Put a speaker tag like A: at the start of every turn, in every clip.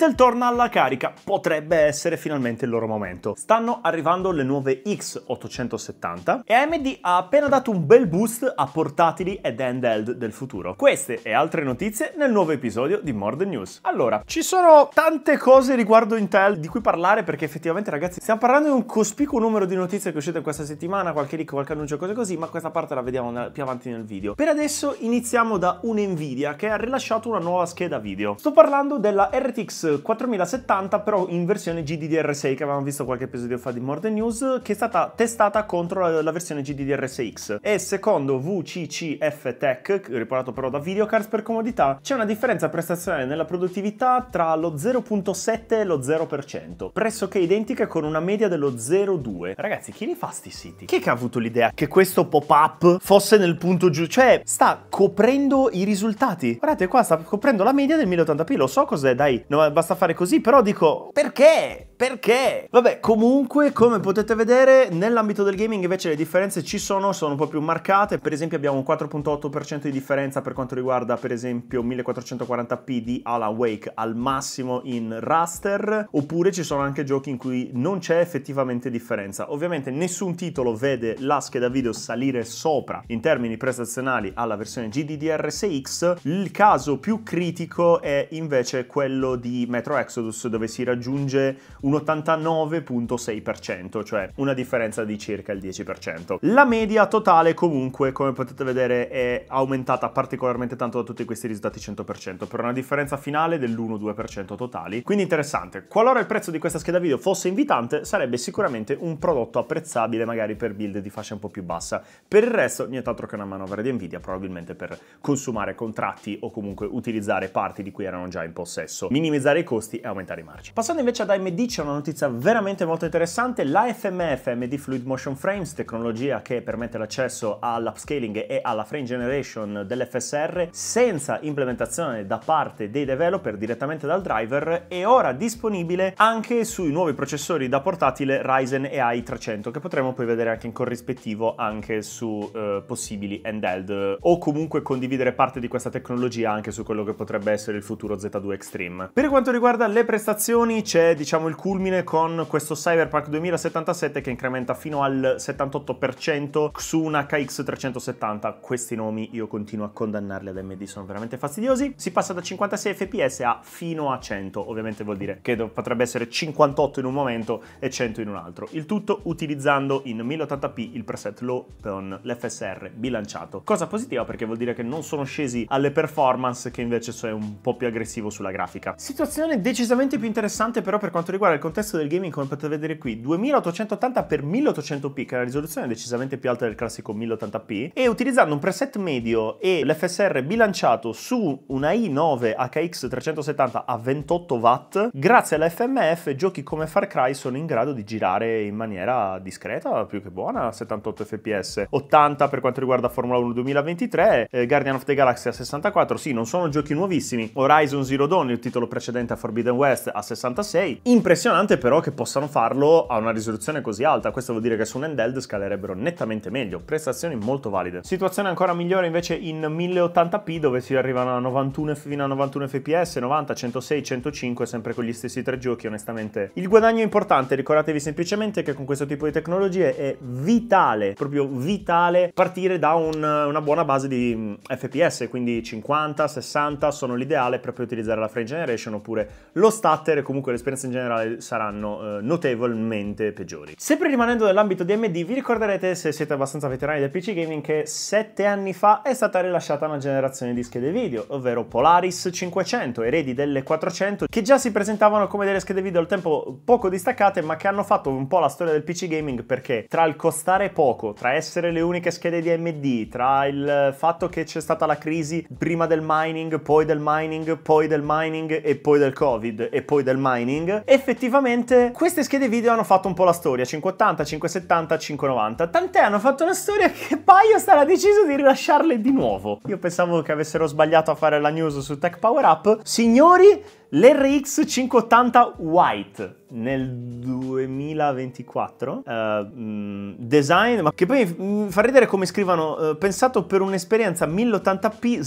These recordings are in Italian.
A: Intel torna alla carica, potrebbe essere finalmente il loro momento. Stanno arrivando le nuove X870 e AMD ha appena dato un bel boost a portatili ed handheld del futuro. Queste e altre notizie nel nuovo episodio di More Than News. Allora, ci sono tante cose riguardo Intel di cui parlare perché effettivamente ragazzi stiamo parlando di un cospicuo numero di notizie che uscite questa settimana, qualche leak, qualche annuncio, cose così, ma questa parte la vediamo più avanti nel video. Per adesso iniziamo da un Nvidia che ha rilasciato una nuova scheda video. Sto parlando della RTX 4070 eh, però in versione GDDR6 che avevamo visto qualche episodio fa di Morte News che è stata testata contro la, la versione GDDR6X e secondo VCCF Tech riportato però da videocards per comodità c'è una differenza prestazionale nella produttività tra lo 0.7 e lo 0% pressoché identica con una media dello 0.2 ragazzi chi li fa sti siti? chi che ha avuto l'idea che questo pop-up fosse nel punto giù? cioè sta coprendo i risultati guardate qua sta coprendo la media del 1080p lo so cos'è dai no, basta fare così, però dico perché? Perché? Vabbè, comunque, come potete vedere, nell'ambito del gaming invece le differenze ci sono, sono un po' più marcate. Per esempio abbiamo un 4.8% di differenza per quanto riguarda, per esempio, 1440p di Alan Wake al massimo in raster, oppure ci sono anche giochi in cui non c'è effettivamente differenza. Ovviamente nessun titolo vede la scheda video salire sopra in termini prestazionali alla versione GDDR6X. Il caso più critico è invece quello di Metro Exodus dove si raggiunge un 89.6%, cioè una differenza di circa il 10%. La media totale comunque, come potete vedere, è aumentata particolarmente tanto da tutti questi risultati 100%, per una differenza finale dell'1-2% totali. Quindi interessante. Qualora il prezzo di questa scheda video fosse invitante, sarebbe sicuramente un prodotto apprezzabile magari per build di fascia un po' più bassa. Per il resto, nient'altro che una manovra di Nvidia, probabilmente per consumare contratti o comunque utilizzare parti di cui erano già in possesso. Minimizzare i costi e aumentare i margini. Passando invece ad AMD c'è una notizia veramente molto interessante, l'AFMF AMD Fluid Motion Frames, tecnologia che permette l'accesso all'upscaling e alla frame generation dell'FSR senza implementazione da parte dei developer direttamente dal driver è ora disponibile anche sui nuovi processori da portatile Ryzen e i300 che potremo poi vedere anche in corrispettivo anche su eh, possibili handheld o comunque condividere parte di questa tecnologia anche su quello che potrebbe essere il futuro Z2 Extreme. Per quanto riguarda le prestazioni c'è diciamo il culmine con questo Cyberpunk 2077 che incrementa fino al 78% su un HX 370. Questi nomi io continuo a condannarli ad AMD sono veramente fastidiosi. Si passa da 56 fps a fino a 100, ovviamente vuol dire che potrebbe essere 58 in un momento e 100 in un altro. Il tutto utilizzando in 1080p il preset low con l'FSR bilanciato. Cosa positiva perché vuol dire che non sono scesi alle performance che invece è un po' più aggressivo sulla grafica. Situazione configurazione decisamente più interessante però per quanto riguarda il contesto del gaming come potete vedere qui 2880x1800p che è la risoluzione decisamente più alta del classico 1080p e utilizzando un preset medio e l'FSR bilanciato su una i9 HX370 a 28 watt grazie all'FMF giochi come Far Cry sono in grado di girare in maniera discreta più che buona 78 fps 80 per quanto riguarda Formula 1 2023 eh, Guardian of the Galaxy a 64 sì non sono giochi nuovissimi Horizon Zero Dawn il titolo precedente precedente a Forbidden West a 66. Impressionante però che possano farlo a una risoluzione così alta, questo vuol dire che su un handheld scalerebbero nettamente meglio, prestazioni molto valide. Situazione ancora migliore invece in 1080p dove si arrivano a 91 fino a 91 fps, 90, 106, 105, sempre con gli stessi tre giochi onestamente. Il guadagno è importante, ricordatevi semplicemente che con questo tipo di tecnologie è vitale, proprio vitale, partire da un, una buona base di mm, FPS, quindi 50, 60 sono l'ideale per poi utilizzare la frame generation oppure lo stutter e comunque le esperienze in generale saranno eh, notevolmente peggiori. Sempre rimanendo nell'ambito di AMD, vi ricorderete se siete abbastanza veterani del PC gaming che 7 anni fa è stata rilasciata una generazione di schede video, ovvero Polaris 500, eredi delle 400, che già si presentavano come delle schede video al tempo poco distaccate, ma che hanno fatto un po' la storia del PC gaming perché tra il costare poco, tra essere le uniche schede di AMD, tra il fatto che c'è stata la crisi prima del mining, poi del mining, poi del mining e poi poi del Covid e poi del mining, effettivamente queste schede video hanno fatto un po' la storia, 580, 570, 590, tant'è hanno fatto la storia che Paio sarà deciso di rilasciarle di nuovo. Io pensavo che avessero sbagliato a fare la news su Tech Power Up. Signori, l'RX 580 White nel 2024 uh, eh, mm, design ma che poi mi fa ridere come scrivano uh, pensato per un'esperienza 1080p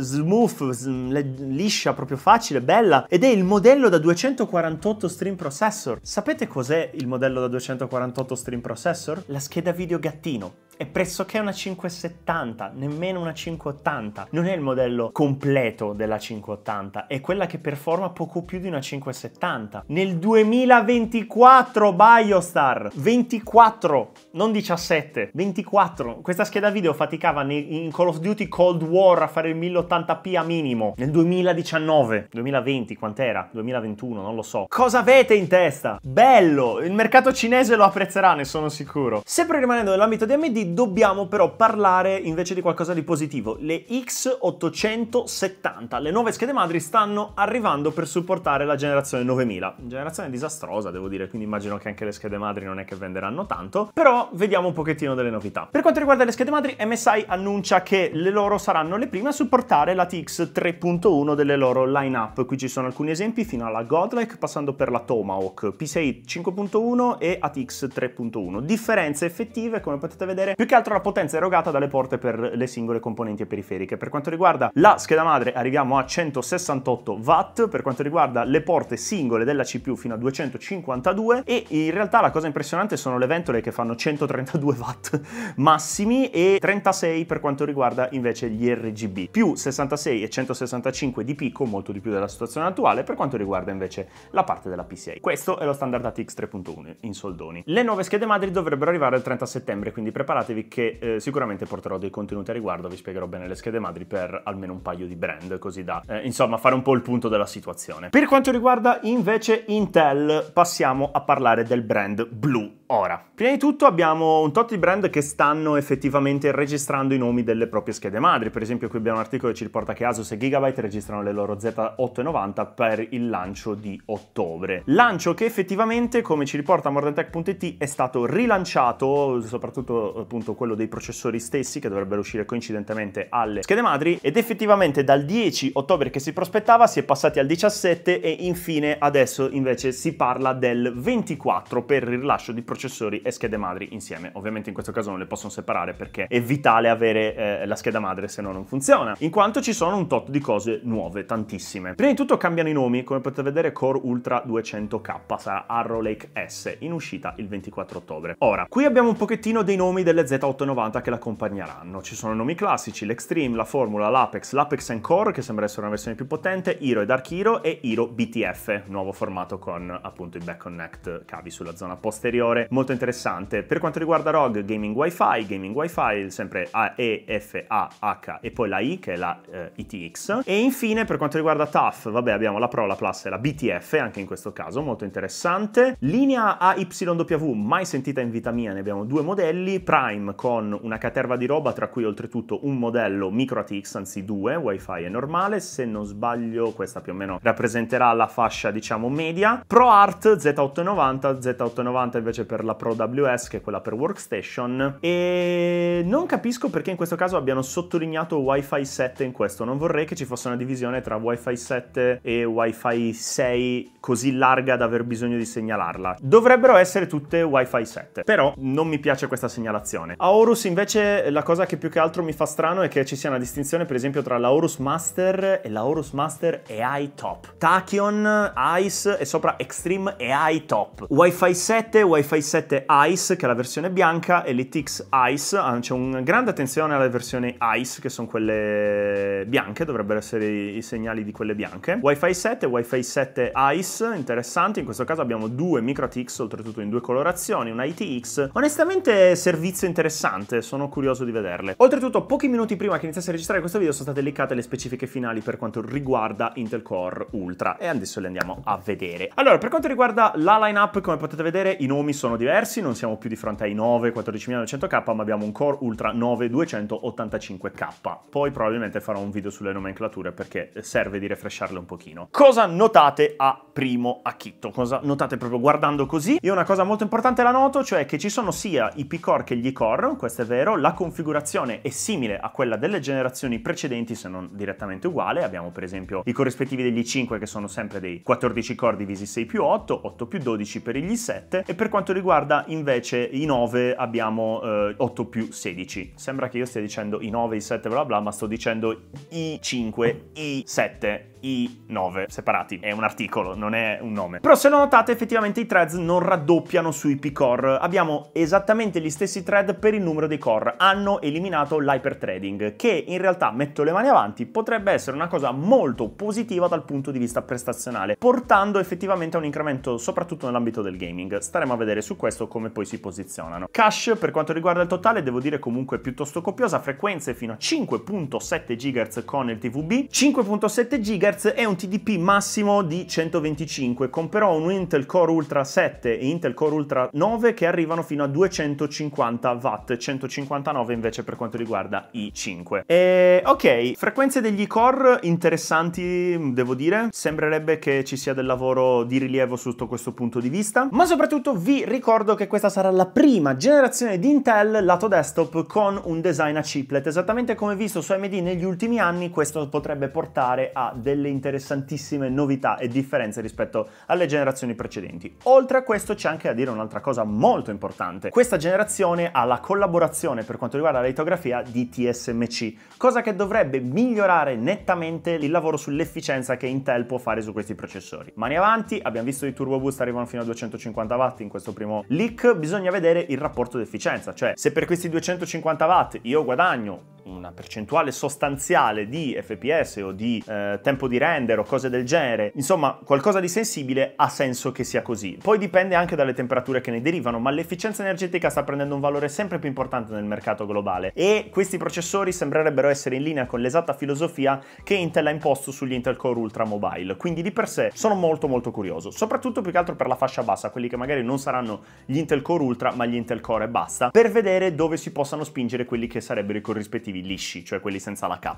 A: smooth liscia proprio facile bella ed è il modello da 248 stream processor sapete cos'è il modello da 248 stream processor la scheda video gattino è pressoché una 570, nemmeno una 580. Non è il modello completo della 580, è quella che performa poco più di una 570. Nel 2024 Biostar, 24, non 17, 24. Questa scheda video faticava in Call of Duty Cold War a fare il 1080p a minimo. Nel 2019, 2020, quant'era? 2021, non lo so. Cosa avete in testa? Bello! Il mercato cinese lo apprezzerà, ne sono sicuro. Sempre rimanendo nell'ambito di AMD, dobbiamo però parlare invece di qualcosa di positivo. Le X870, le nuove schede madri stanno arrivando per supportare la generazione 9000. Generazione disastrosa, devo dire, quindi immagino che anche le schede madri non è che venderanno tanto, però vediamo un pochettino delle novità. Per quanto riguarda le schede madri, MSI annuncia che le loro saranno le prime a supportare la TX 3.1 delle loro lineup. Qui ci sono alcuni esempi fino alla Godlike, passando per la Tomahawk, P6 5.1 e ATX 3.1. Differenze effettive, come potete vedere, più che altro la potenza erogata dalle porte per le singole componenti periferiche. Per quanto riguarda la scheda madre arriviamo a 168 watt, per quanto riguarda le porte singole della CPU fino a 252 e in realtà la cosa impressionante sono le ventole che fanno 132 watt massimi e 36 per quanto riguarda invece gli RGB, più 66 e 165 di picco, molto di più della situazione attuale per quanto riguarda invece la parte della PCI. Questo è lo standard ATX 3.1 in soldoni. Le nuove schede madri dovrebbero arrivare il 30 settembre, quindi preparate ricordatevi che eh, sicuramente porterò dei contenuti a riguardo, vi spiegherò bene le schede madri per almeno un paio di brand, così da eh, insomma fare un po' il punto della situazione. Per quanto riguarda invece Intel, passiamo a parlare del brand Blue Ora, prima di tutto abbiamo un tot di brand che stanno effettivamente registrando i nomi delle proprie schede madri, per esempio qui abbiamo un articolo che ci riporta che Asus e Gigabyte registrano le loro Z890 per il lancio di ottobre. Lancio che effettivamente, come ci riporta moderntech.it, è stato rilanciato, soprattutto appunto quello dei processori stessi che dovrebbero uscire coincidentemente alle schede madri, ed effettivamente dal 10 ottobre che si prospettava si è passati al 17 e infine adesso invece si parla del 24 per il rilascio di processori processori e schede madri insieme. Ovviamente in questo caso non le possono separare perché è vitale avere eh, la scheda madre se no non funziona, in quanto ci sono un tot di cose nuove, tantissime. Prima di tutto cambiano i nomi, come potete vedere Core Ultra 200K sarà Arrow Lake S, in uscita il 24 ottobre. Ora, qui abbiamo un pochettino dei nomi delle Z890 che l'accompagneranno. Ci sono nomi classici, l'Extreme, la Formula, l'Apex, l'Apex Core che sembra essere una versione più potente, Hero e Dark Hero e Hero BTF, nuovo formato con appunto i back connect cavi sulla zona posteriore, molto interessante. Per quanto riguarda ROG, Gaming wifi, Gaming wifi, fi sempre AEFAH e poi la I che è la eh, ITX. E infine per quanto riguarda TAF, vabbè abbiamo la Pro, la Plus e la BTF, anche in questo caso molto interessante. Linea AYW, mai sentita in vita mia, ne abbiamo due modelli, Prime con una caterva di roba, tra cui oltretutto un modello micro ATX, anzi due, wifi fi normale, se non sbaglio questa più o meno rappresenterà la fascia diciamo media. Pro Art Z890, Z890 invece per per la Pro WS che è quella per Workstation e non capisco perché in questo caso abbiano sottolineato Wi-Fi 7 in questo, non vorrei che ci fosse una divisione tra Wi-Fi 7 e Wi-Fi 6 così larga da aver bisogno di segnalarla. Dovrebbero essere tutte Wi-Fi 7, però non mi piace questa segnalazione. A Horus invece la cosa che più che altro mi fa strano è che ci sia una distinzione per esempio tra la Horus Master e la Horus Master AI Top. Tachyon, Ice e sopra Extreme AI Top. Wi-Fi 7, Wi-Fi il 7 Ice, che è la versione bianca, e l'ITX Ice, ah, c'è una grande attenzione alle versioni Ice, che sono quelle bianche, dovrebbero essere i segnali di quelle bianche. Wi-Fi 7, Wi-Fi 7 Ice, interessanti, in questo caso abbiamo due micro ATX, oltretutto in due colorazioni, una ITX. Onestamente servizio interessante, sono curioso di vederle. Oltretutto, pochi minuti prima che iniziasse a registrare questo video sono state leccate le specifiche finali per quanto riguarda Intel Core Ultra, e adesso le andiamo a vedere. Allora, per quanto riguarda la lineup, come potete vedere, i nomi sono sono diversi, non siamo più di fronte ai 9 14900K, ma abbiamo un Core Ultra 9 285K. Poi probabilmente farò un video sulle nomenclature perché serve di refrescarle un pochino. Cosa notate a primo acchitto? Cosa notate proprio guardando così? Io una cosa molto importante la noto, cioè che ci sono sia i P-Core che gli Core, questo è vero, la configurazione è simile a quella delle generazioni precedenti, se non direttamente uguale, abbiamo per esempio i corrispettivi degli 5 che sono sempre dei 14 core divisi 6 più 8, 8 più 12 per gli 7 e per quanto riguarda riguarda invece i 9 abbiamo eh, 8 più 16. Sembra che io stia dicendo i 9, i 7, bla bla, ma sto dicendo i 5, i 7, i 9 separati. È un articolo, non è un nome. Però se lo notate effettivamente i threads non raddoppiano sui p-core. Abbiamo esattamente gli stessi thread per il numero dei core. Hanno eliminato l'hyperthreading, che in realtà, metto le mani avanti, potrebbe essere una cosa molto positiva dal punto di vista prestazionale, portando effettivamente a un incremento soprattutto nell'ambito del gaming. Staremo a vedere su su questo come poi si posizionano. Cache per quanto riguarda il totale devo dire comunque piuttosto copiosa, frequenze fino a 5.7 GHz con il TVB, 5.7 GHz è un TDP massimo di 125 con però un Intel Core Ultra 7 e Intel Core Ultra 9 che arrivano fino a 250 watt, 159 invece per quanto riguarda i 5. E ok, frequenze degli core interessanti devo dire, sembrerebbe che ci sia del lavoro di rilievo sotto questo punto di vista, ma soprattutto vi ricordo ricordo che questa sarà la prima generazione di Intel lato desktop con un design a chiplet, esattamente come visto su AMD negli ultimi anni questo potrebbe portare a delle interessantissime novità e differenze rispetto alle generazioni precedenti. Oltre a questo c'è anche da dire un'altra cosa molto importante, questa generazione ha la collaborazione per quanto riguarda la litografia di TSMC, cosa che dovrebbe migliorare nettamente il lavoro sull'efficienza che Intel può fare su questi processori. Mani avanti, abbiamo visto i turbo boost arrivano fino a 250 watt in questo primo massimo leak, bisogna vedere il rapporto d'efficienza, cioè se per questi 250 watt io guadagno una percentuale sostanziale di FPS o di eh, tempo di render o cose del genere, insomma qualcosa di sensibile, ha senso che sia così. Poi dipende anche dalle temperature che ne derivano, ma l'efficienza energetica sta prendendo un valore sempre più importante nel mercato globale e questi processori sembrerebbero essere in linea con l'esatta filosofia che Intel ha imposto sugli Intel Core Ultra Mobile, quindi di per sé sono molto molto curioso, soprattutto più che altro per la fascia bassa, quelli che magari non saranno gli Intel Core Ultra ma gli Intel Core e basta, per vedere dove si possano spingere quelli che sarebbero i corrispettivi correttivi lisci, cioè quelli senza la K,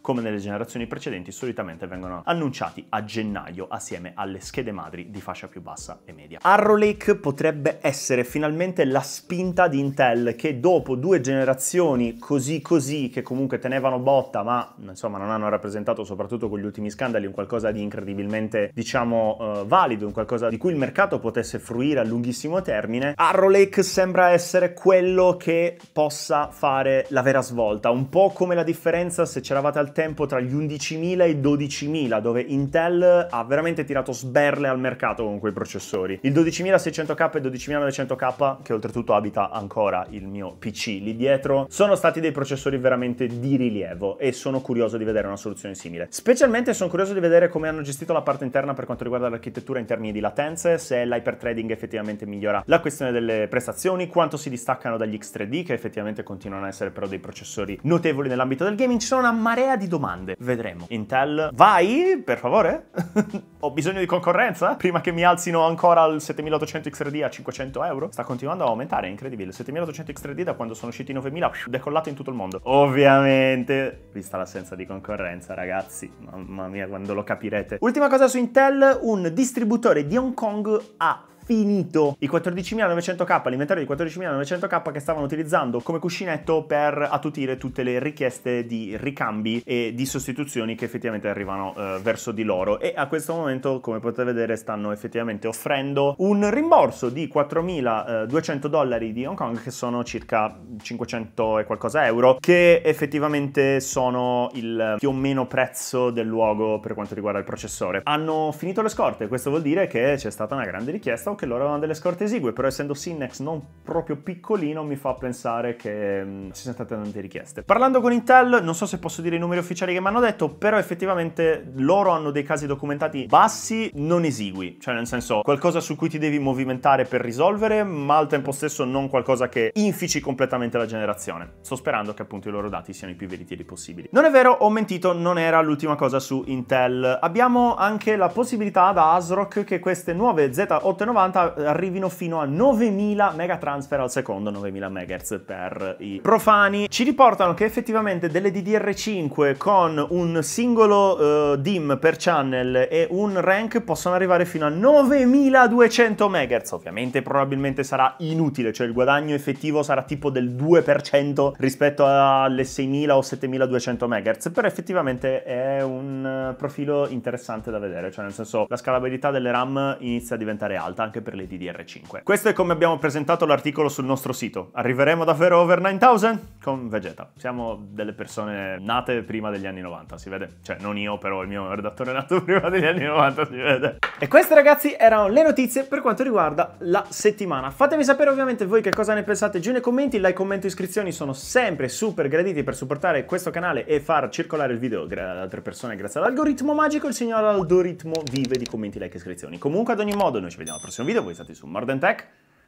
A: come nelle generazioni precedenti solitamente vengono annunciati a gennaio assieme alle schede madri di fascia più bassa e media. Arrow Lake potrebbe essere finalmente la spinta di Intel che dopo due generazioni così così che comunque tenevano botta ma insomma non hanno rappresentato soprattutto con gli ultimi scandali un qualcosa di incredibilmente diciamo eh, valido, un qualcosa di cui il mercato potesse fruire a lunghissimo termine, Arrow Lake sembra essere quello che possa fare la vera svolta, un un po' come la differenza, se c'eravate al tempo, tra gli 11.000 e i 12.000, dove Intel ha veramente tirato sberle al mercato con quei processori. Il 12600K e il 12900K, che oltretutto abita ancora il mio PC lì dietro, sono stati dei processori veramente di rilievo e sono curioso di vedere una soluzione simile. Specialmente sono curioso di vedere come hanno gestito la parte interna per quanto riguarda l'architettura in termini di latenze, se l'hyperthreading effettivamente migliora la questione delle prestazioni, quanto si distaccano dagli X3D, che effettivamente continuano a essere però dei processori non notevoli nell'ambito del gaming, ci sono una marea di domande. Vedremo. Intel, vai, per favore? Ho bisogno di concorrenza? Prima che mi alzino ancora il 7800 XRD a 500 euro? Sta continuando a aumentare, è incredibile. 7800 XRD da quando sono usciti 9000, decollato in tutto il mondo. Ovviamente, vista l'assenza di concorrenza, ragazzi, mamma mia quando lo capirete. Ultima cosa su Intel, un distributore di Hong Kong ha finito. I 14.900K, l'inventario di 14.900K che stavano utilizzando come cuscinetto per attutire tutte le richieste di ricambi e di sostituzioni che effettivamente arrivano eh, verso di loro. E a questo momento, come potete vedere, stanno effettivamente offrendo un rimborso di 4.200 eh, dollari di Hong Kong, che sono circa 500 e qualcosa euro, che effettivamente sono il più o meno prezzo del luogo per quanto riguarda il processore. Hanno finito le scorte, questo vuol dire che c'è stata una grande richiesta pensavo che loro avevano delle scorte esigue, però essendo Synnex non proprio piccolino mi fa pensare che mh, mm, ci siano state tante richieste. Parlando con Intel, non so se posso dire i numeri ufficiali che mi hanno detto, però effettivamente loro hanno dei casi documentati bassi, non esigui, cioè nel senso qualcosa su cui ti devi movimentare per risolvere, ma al tempo stesso non qualcosa che infici completamente la generazione. Sto sperando che appunto i loro dati siano i più veritieri possibili. Non è vero, ho mentito, non era l'ultima cosa su Intel. Abbiamo anche la possibilità da ASRock che queste nuove Z890 90 arrivino fino a 9000 megatransfer al secondo, 9000 MHz per i profani. Ci riportano che effettivamente delle DDR5 con un singolo uh, eh, DIM per channel e un rank possono arrivare fino a 9200 MHz. Ovviamente probabilmente sarà inutile, cioè il guadagno effettivo sarà tipo del 2% rispetto alle 6000 o 7200 MHz, però effettivamente è un profilo interessante da vedere, cioè nel senso la scalabilità delle RAM inizia a diventare alta anche per le DDR5. Questo è come abbiamo presentato l'articolo sul nostro sito. Arriveremo davvero over 9000 con Vegeta. Siamo delle persone nate prima degli anni 90, si vede? Cioè, non io, però il mio redattore è nato prima degli anni 90, si vede. E queste ragazzi erano le notizie per quanto riguarda la settimana. Fatemi sapere ovviamente voi che cosa ne pensate giù nei commenti, like, commento, iscrizioni sono sempre super graditi per supportare questo canale e far circolare il video ad altre persone grazie all'algoritmo magico, il signor algoritmo vive di commenti, like e iscrizioni. Comunque ad ogni modo noi ci vediamo al prossimo prossimo video, voi state su Morden Tech,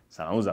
A: Salam USA!